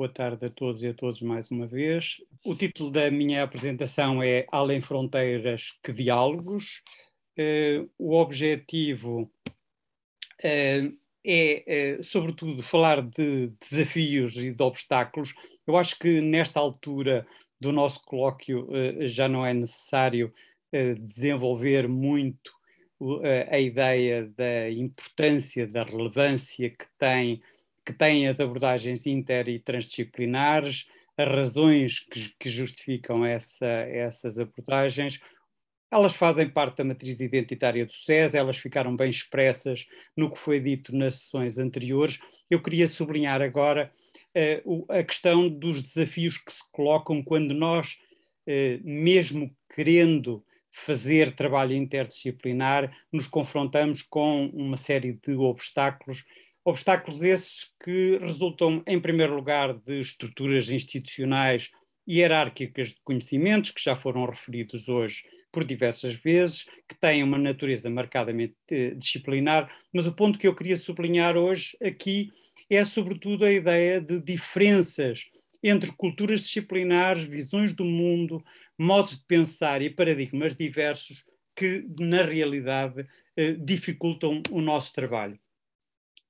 Boa tarde a todos e a todos mais uma vez. O título da minha apresentação é Além Fronteiras que Diálogos. Uh, o objetivo uh, é, uh, sobretudo, falar de desafios e de obstáculos. Eu acho que nesta altura do nosso colóquio já não é necessário desenvolver muito a ideia da importância, da relevância que tem que têm as abordagens inter e transdisciplinares, as razões que, que justificam essa, essas abordagens. Elas fazem parte da matriz identitária do SES, elas ficaram bem expressas no que foi dito nas sessões anteriores. Eu queria sublinhar agora eh, o, a questão dos desafios que se colocam quando nós, eh, mesmo querendo fazer trabalho interdisciplinar, nos confrontamos com uma série de obstáculos Obstáculos esses que resultam, em primeiro lugar, de estruturas institucionais hierárquicas de conhecimentos, que já foram referidos hoje por diversas vezes, que têm uma natureza marcadamente eh, disciplinar, mas o ponto que eu queria sublinhar hoje aqui é, sobretudo, a ideia de diferenças entre culturas disciplinares, visões do mundo, modos de pensar e paradigmas diversos que, na realidade, eh, dificultam o nosso trabalho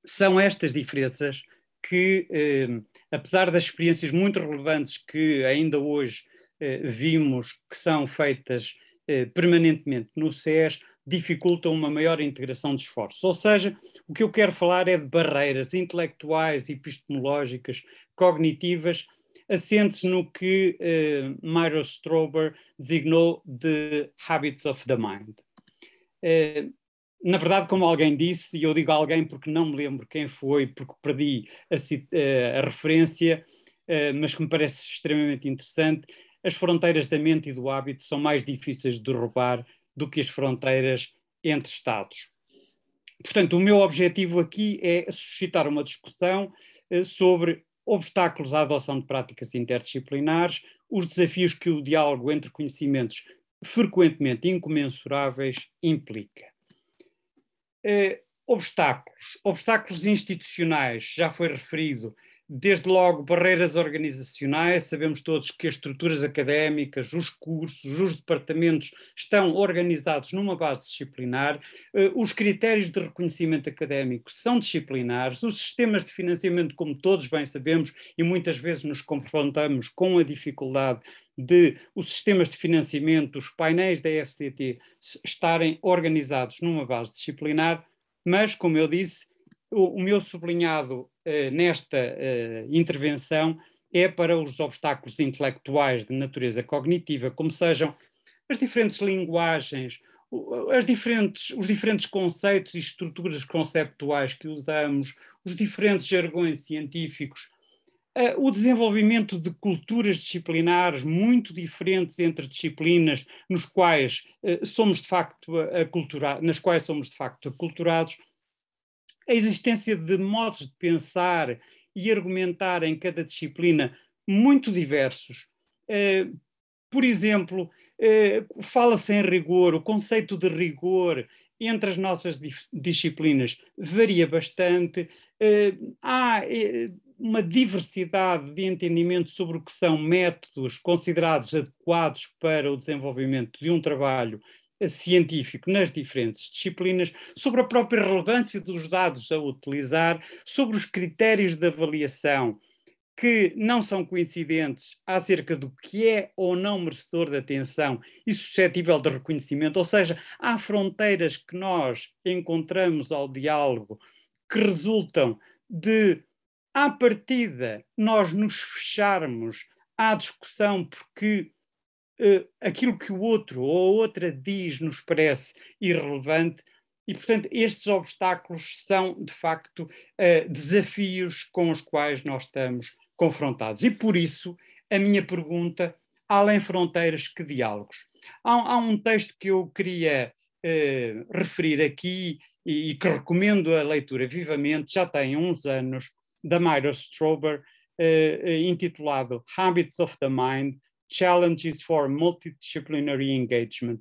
são estas diferenças que, eh, apesar das experiências muito relevantes que ainda hoje eh, vimos que são feitas eh, permanentemente no SES, dificultam uma maior integração de esforços. Ou seja, o que eu quero falar é de barreiras intelectuais, epistemológicas, cognitivas, assentes no que eh, Myra Strober designou de Habits of the Mind. Eh, na verdade, como alguém disse, e eu digo alguém porque não me lembro quem foi, porque perdi a, eh, a referência, eh, mas que me parece extremamente interessante, as fronteiras da mente e do hábito são mais difíceis de derrubar do que as fronteiras entre Estados. Portanto, o meu objetivo aqui é suscitar uma discussão eh, sobre obstáculos à adoção de práticas interdisciplinares, os desafios que o diálogo entre conhecimentos frequentemente incomensuráveis implica. Eh, obstáculos, obstáculos institucionais, já foi referido, desde logo barreiras organizacionais, sabemos todos que as estruturas académicas, os cursos, os departamentos estão organizados numa base disciplinar, eh, os critérios de reconhecimento académico são disciplinares, os sistemas de financiamento, como todos bem sabemos, e muitas vezes nos confrontamos com a dificuldade de os sistemas de financiamento, os painéis da FCT estarem organizados numa base disciplinar, mas, como eu disse, o, o meu sublinhado eh, nesta eh, intervenção é para os obstáculos intelectuais de natureza cognitiva, como sejam as diferentes linguagens, as diferentes, os diferentes conceitos e estruturas conceptuais que usamos, os diferentes jargões científicos, eh, o desenvolvimento de culturas disciplinares muito diferentes entre disciplinas nos quais eh, somos de facto nas quais somos de facto aculturados, a existência de modos de pensar e argumentar em cada disciplina muito diversos. Eh, por exemplo, fala-se em rigor, o conceito de rigor entre as nossas disciplinas varia bastante. Há uma diversidade de entendimento sobre o que são métodos considerados adequados para o desenvolvimento de um trabalho científico nas diferentes disciplinas, sobre a própria relevância dos dados a utilizar, sobre os critérios de avaliação que não são coincidentes acerca do que é ou não merecedor de atenção e suscetível de reconhecimento, ou seja, há fronteiras que nós encontramos ao diálogo que resultam de à partida, nós nos fecharmos à discussão porque uh, aquilo que o outro ou a outra diz nos parece irrelevante, e, portanto, estes obstáculos são, de facto, uh, desafios com os quais nós estamos confrontados. E por isso, a minha pergunta, além fronteiras, que diálogos? Há, há um texto que eu queria uh, referir aqui e, e, que recomendo a leitura vivamente, já tem uns anos, da Myra Strober, eh, eh, intitulado Habits of the Mind, Challenges for Multidisciplinary Engagement,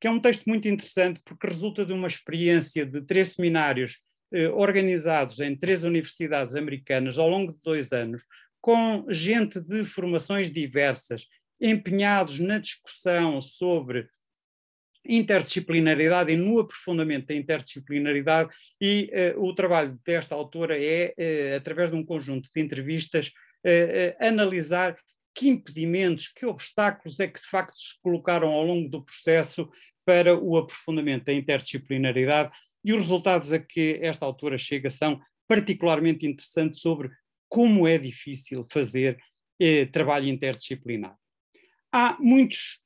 que é um texto muito interessante porque resulta de uma experiência de três seminários eh, organizados em três universidades americanas ao longo de dois anos, com gente de formações diversas, empenhados na discussão sobre interdisciplinaridade e no aprofundamento da interdisciplinaridade e uh, o trabalho desta autora é, uh, através de um conjunto de entrevistas, uh, analisar que impedimentos, que obstáculos é que de facto se colocaram ao longo do processo para o aprofundamento da interdisciplinaridade e os resultados a que esta autora chega são particularmente interessantes sobre como é difícil fazer trabalho interdisciplinar. Há muitos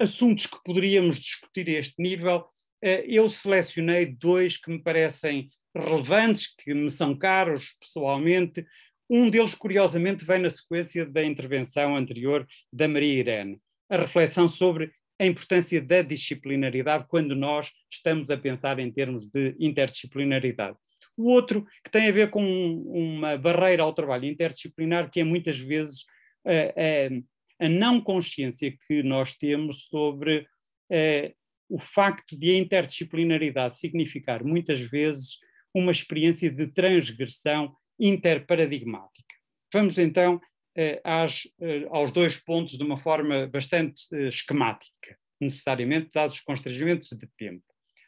assuntos que poderíamos discutir a este nível, eh, eu selecionei dois que me parecem relevantes, que me são caros pessoalmente. Um deles, curiosamente, vem na sequência da intervenção anterior da Maria Irene, a reflexão sobre a importância da disciplinaridade quando nós estamos a pensar em termos de interdisciplinaridade. O outro, que tem a ver com uma barreira ao trabalho interdisciplinar, que é muitas vezes uh, uh, a não consciência que nós temos sobre eh, o facto de a interdisciplinaridade significar muitas vezes uma experiência de transgressão interparadigmática. Vamos então eh, às, eh, aos dois pontos de uma forma bastante eh, esquemática, necessariamente dados os constrangimentos de tempo.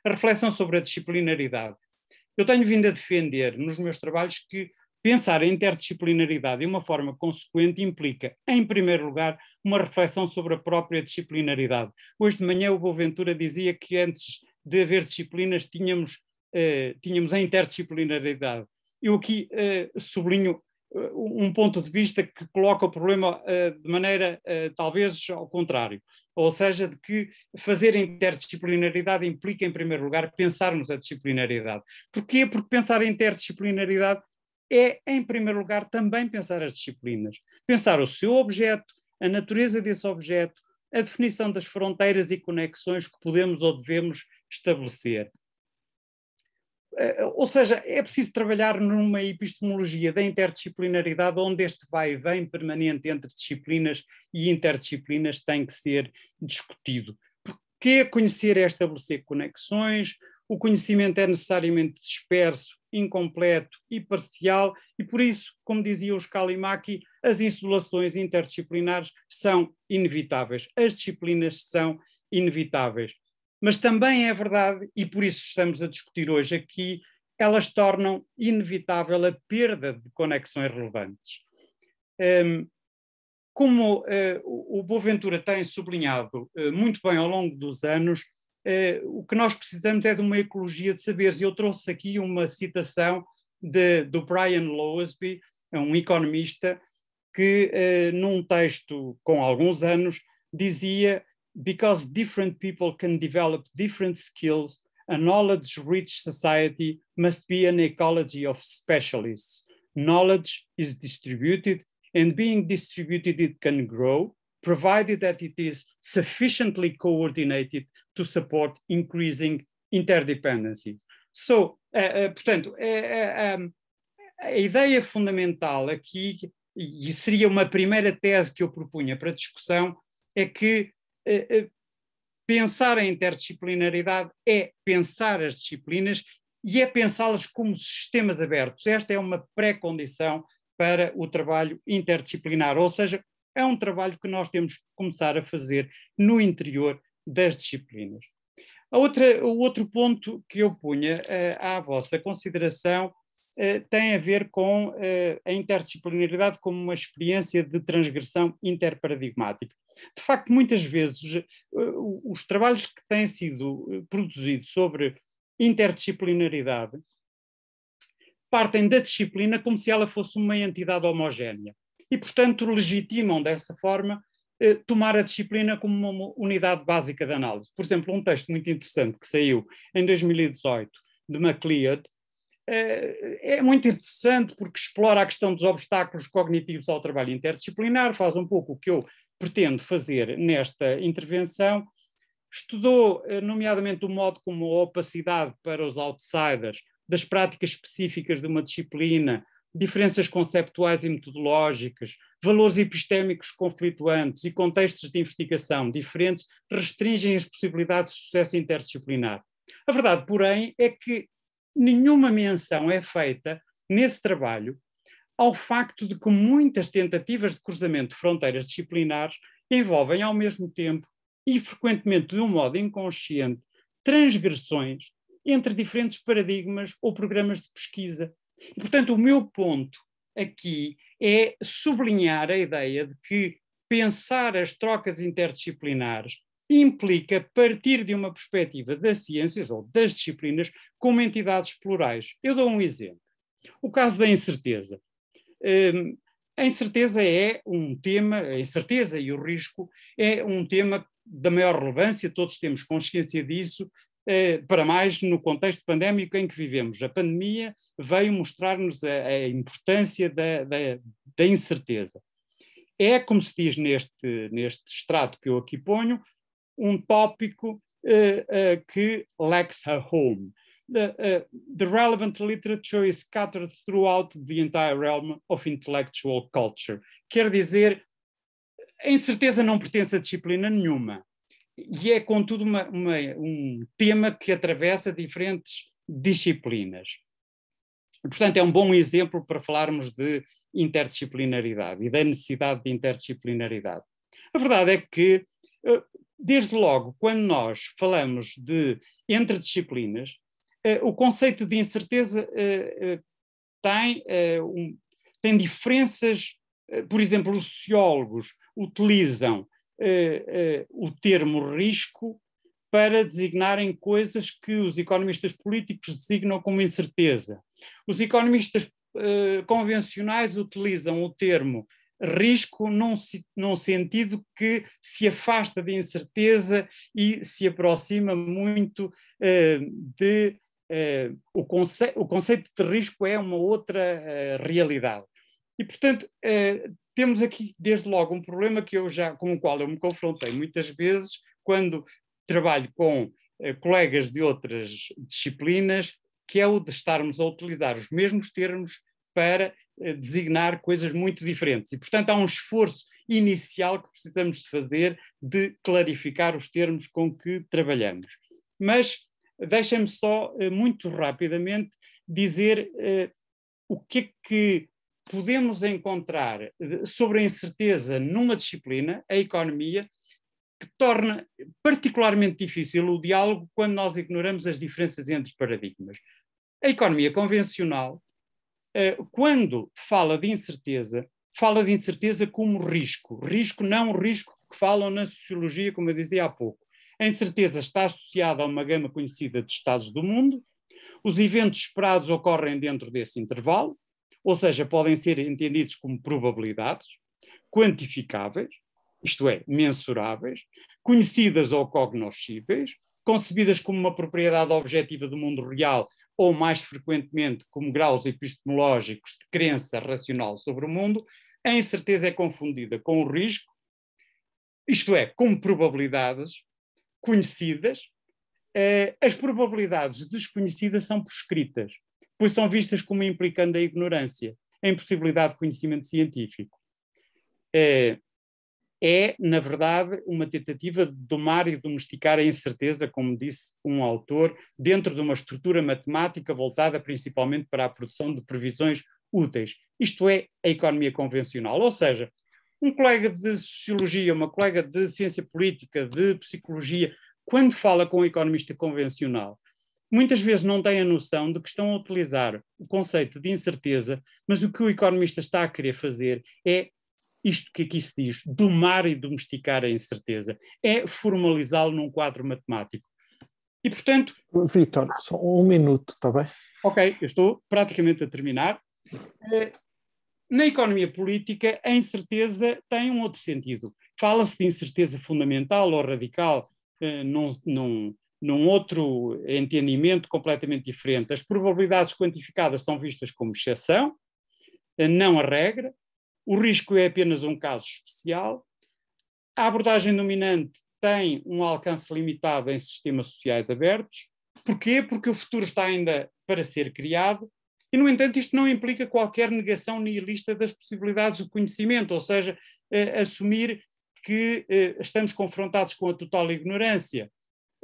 A reflexão sobre a disciplinaridade. Eu tenho vindo a defender nos meus trabalhos que Pensar a interdisciplinaridade de uma forma consequente implica, em primeiro lugar, uma reflexão sobre a própria disciplinaridade. Hoje de manhã o Boaventura dizia que antes de haver disciplinas tínhamos, eh, tínhamos a interdisciplinaridade. Eu aqui eh, sublinho eh, um ponto de vista que coloca o problema eh, de maneira eh, talvez ao contrário, ou seja, de que fazer interdisciplinaridade implica, em primeiro lugar, pensarmos a disciplinaridade. Porquê? Porque pensar a interdisciplinaridade é, em primeiro lugar, também pensar as disciplinas. Pensar o seu objeto, a natureza desse objeto, a definição das fronteiras e conexões que podemos ou devemos estabelecer. Eh, ou seja, é preciso trabalhar numa epistemologia da interdisciplinaridade, onde este vai e vem permanente entre disciplinas e interdisciplinas tem que ser discutido. Porque conhecer é estabelecer conexões, o conhecimento é necessariamente disperso incompleto e parcial, e por isso, como dizia o Scalimaki, as insolações interdisciplinares são inevitáveis, as disciplinas são inevitáveis. Mas também é verdade, e por isso estamos a discutir hoje aqui, elas tornam inevitável a perda de conexões relevantes. Um, como uh, o Boaventura tem sublinhado uh, muito bem ao longo dos anos, eh, o que nós precisamos é de uma ecologia de saberes. Eu trouxe aqui uma citação de, do Brian Lowesby, um economista, que eh, num texto com alguns anos dizia because different people can develop different skills, a knowledge rich society must be an ecology of specialists. Knowledge is distributed, and being distributed, it can grow provided that it is sufficiently coordinated to support increasing interdependencies. So, uh, uh, portanto, uh, eh, um, ehm, a ideia fundamental aqui, e seria uma primeira tese que eu propunha para discussão, é que pensar a interdisciplinaridade é pensar as disciplinas e é pensá-las como sistemas abertos. Esta é uma pré-condição para o trabalho interdisciplinar, ou seja, é um trabalho que nós temos que começar a fazer no interior das disciplinas. A outra, o outro ponto que eu punha uh, à vossa consideração uh, tem a ver com uh, a interdisciplinaridade como uma experiência de transgressão interparadigmática. De facto, muitas vezes os trabalhos que têm sido produzidos sobre interdisciplinaridade partem da disciplina como se ela fosse uma entidade homogénea e, portanto, legitimam dessa forma eh, tomar a disciplina como uma unidade básica de análise. Por exemplo, um texto muito interessante que saiu em 2018 de MacLeod eh, é muito interessante porque explora a questão dos obstáculos cognitivos ao trabalho interdisciplinar, faz um pouco o que eu pretendo fazer nesta intervenção. Estudou, eh, nomeadamente, o modo como a opacidade para os outsiders das práticas específicas de uma disciplina diferenças conceptuais e metodológicas, valores epistémicos conflituantes e contextos de investigação diferentes restringem as possibilidades de sucesso interdisciplinar. A verdade, porém, é que nenhuma menção é feita nesse trabalho ao facto de que muitas tentativas de cruzamento de fronteiras disciplinares envolvem ao mesmo tempo e frequentemente de um modo inconsciente transgressões entre diferentes paradigmas ou programas de pesquisa, e, portanto, o meu ponto aqui é sublinhar a ideia de que pensar as trocas interdisciplinares implica partir de uma perspectiva das ciências ou das disciplinas como entidades plurais. Eu dou um exemplo. O caso da incerteza. Hum, a incerteza é um tema, a incerteza e o risco é um tema da maior relevância, todos temos consciência disso, eh, para mais no contexto pandémico em que vivemos. A pandemia veio mostrar-nos a, a, importância da, da, da, incerteza. É, como se diz neste, neste extrato que eu aqui ponho, um tópico uh, uh, que lacks a home. The, uh, the relevant literature is scattered throughout the entire realm of intellectual culture. Quer dizer, a incerteza não pertence a disciplina nenhuma e é, contudo, uma, uma, um tema que atravessa diferentes disciplinas. Portanto, é um bom exemplo para falarmos de interdisciplinaridade e da necessidade de interdisciplinaridade. A verdade é que, eh, desde logo, quando nós falamos de entre disciplinas, eh, o conceito de incerteza eh, tem, tem diferenças. Por exemplo, os sociólogos utilizam eh, eh, o termo risco para designarem coisas que os economistas políticos designam como incerteza. Os economistas eh, convencionais utilizam o termo risco num, num, sentido que se afasta de incerteza e se aproxima muito eh, de. Eh, o, conce o, conceito de risco é uma outra eh, realidade. E, portanto, eh, temos aqui, desde logo, um problema que eu já, com o qual eu me confrontei muitas vezes quando trabalho com eh, colegas de outras disciplinas, que é o de estarmos a utilizar os mesmos termos para eh, designar coisas muito diferentes. E, portanto, há um esforço inicial que precisamos de fazer de clarificar os termos com que trabalhamos. Mas deixem-me só, eh, muito rapidamente, dizer eh, o que é que podemos encontrar eh, sobre a incerteza numa disciplina, a economia, que torna particularmente difícil o diálogo quando nós ignoramos as diferenças entre paradigmas. A economia convencional, eh, quando fala de incerteza, fala de incerteza como risco. Risco não o risco que falam na sociologia, como eu dizia há pouco. A incerteza está associada a uma gama conhecida de estados do mundo, os eventos esperados ocorrem dentro desse intervalo, ou seja, podem ser entendidos como probabilidades quantificáveis, isto é, mensuráveis, conhecidas ou cognoscíveis, concebidas como uma propriedade objetiva do mundo real ou, mais frequentemente, como graus epistemológicos de crença racional sobre o mundo, a incerteza é confundida com o risco, isto é, como probabilidades conhecidas. Eh, as probabilidades desconhecidas são prescritas pois são vistas como implicando a ignorância, a impossibilidade de conhecimento científico. É, é, na verdade, uma tentativa de domar e domesticar a incerteza, como disse um autor, dentro de uma estrutura matemática voltada principalmente para a produção de previsões úteis, isto é, a economia convencional. Ou seja, um colega de sociologia, uma colega de ciência política, de psicologia, quando fala com um economista convencional, muitas vezes não têm a noção de que estão a utilizar o conceito de incerteza, mas o que o economista está a querer fazer é isto que aqui se diz, domar e domesticar a incerteza, é formalizá-lo num quadro matemático. E, portanto. Vitor, só um minuto, está bem? Ok, eu estou praticamente a terminar. Eh, na economia política, a incerteza tem um outro sentido. Fala-se de incerteza fundamental ou radical, eh, não, não, num outro entendimento completamente diferente. As probabilidades quantificadas são vistas como exceção, eh, não a regra, o risco é apenas um caso especial, a abordagem dominante tem um alcance limitado em sistemas sociais abertos. Porquê? Porque o futuro está ainda para ser criado e, no entanto, isto não implica qualquer negação nihilista das possibilidades do conhecimento, ou seja, eh, assumir que eh, estamos confrontados com a total ignorância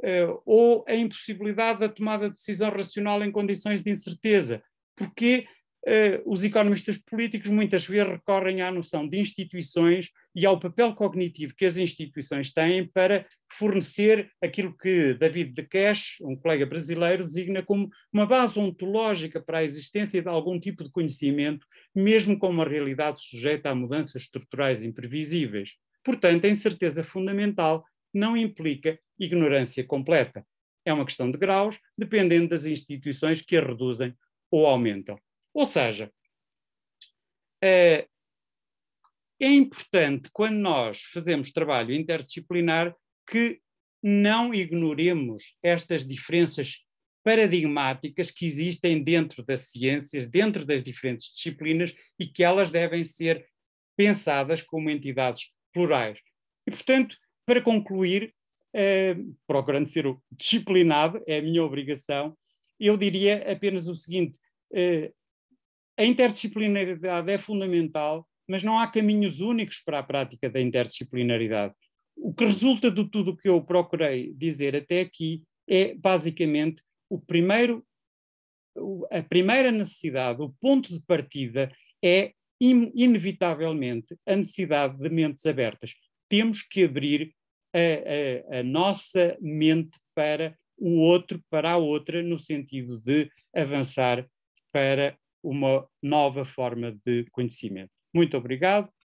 eh, ou a impossibilidade da tomada de decisão racional em condições de incerteza, porque eh, os economistas políticos muitas vezes recorrem à noção de instituições e ao papel cognitivo que as instituições têm para fornecer aquilo que David de Cash, um colega brasileiro, designa como uma base ontológica para a existência de algum tipo de conhecimento, mesmo com uma realidade sujeita a mudanças estruturais imprevisíveis. Portanto, a incerteza fundamental não implica ignorância completa. É uma questão de graus, dependendo das instituições que a reduzem ou aumentam. Ou seja, eh, é importante, quando nós fazemos trabalho interdisciplinar, que não ignoremos estas diferenças paradigmáticas que existem dentro das ciências, dentro das diferentes disciplinas e que elas devem ser pensadas como entidades plurais. E, portanto, para concluir, eh, procurando ser disciplinado, é a minha obrigação, eu diria apenas o seguinte: eh, a interdisciplinaridade é fundamental, mas não há caminhos únicos para a prática da interdisciplinaridade. O que resulta de tudo o que eu procurei dizer até aqui é basicamente o primeiro, a primeira necessidade, o ponto de partida é inevitavelmente a necessidade de mentes abertas. Temos que abrir a, a, a nossa mente para o outro, para a outra, no sentido de avançar para uma nova forma de conhecimento. Muito obrigado